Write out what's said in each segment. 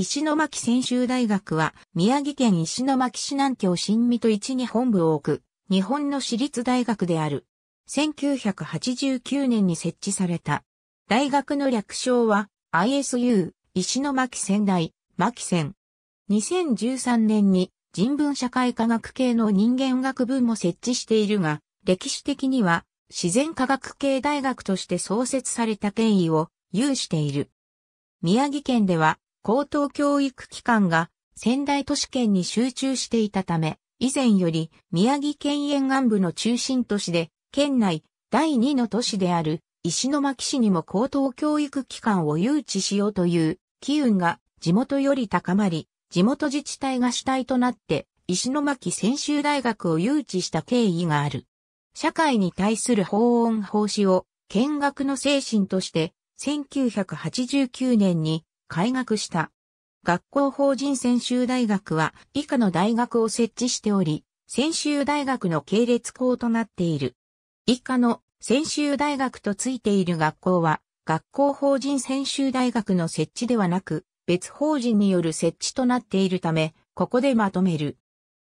石巻専修大学は、宮城県石巻市南京新見と市に本部を置く、日本の私立大学である。1989年に設置された。大学の略称は、ISU、石巻仙台、巻仙。2013年に人文社会科学系の人間学部も設置しているが、歴史的には自然科学系大学として創設された権威を有している。宮城県では高等教育機関が仙台都市圏に集中していたため、以前より宮城県沿岸部の中心都市で、県内第2の都市である石巻市にも高等教育機関を誘致しようという機運が地元より高まり、地元自治体が主体となって石巻専修大学を誘致した経緯がある。社会に対する法音奉仕を見学の精神として1989年に開学した。学校法人専修大学は以下の大学を設置しており、専修大学の系列校となっている。以下の専修大学とついている学校は、学校法人専修大学の設置ではなく、別法人による設置となっているため、ここでまとめる。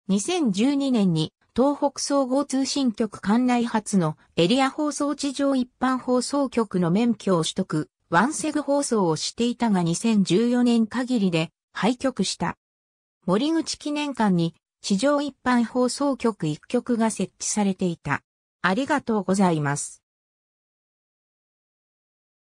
2012年に東北総合通信局管内発のエリア放送地上一般放送局の免許を取得、ワンセグ放送をしていたが2014年限りで廃局した。森口記念館に地上一般放送局一局が設置されていた。ありがとうございます。